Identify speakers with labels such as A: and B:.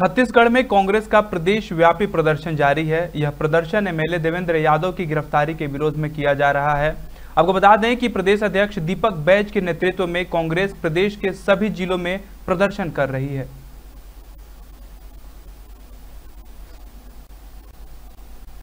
A: छत्तीसगढ़ में कांग्रेस का प्रदेश व्यापी प्रदर्शन जारी है यह प्रदर्शन एमएलए देवेंद्र यादव की गिरफ्तारी के विरोध में किया जा रहा है आपको बता दें कि प्रदेश अध्यक्ष दीपक बैज के नेतृत्व में कांग्रेस प्रदेश के सभी जिलों में प्रदर्शन कर रही है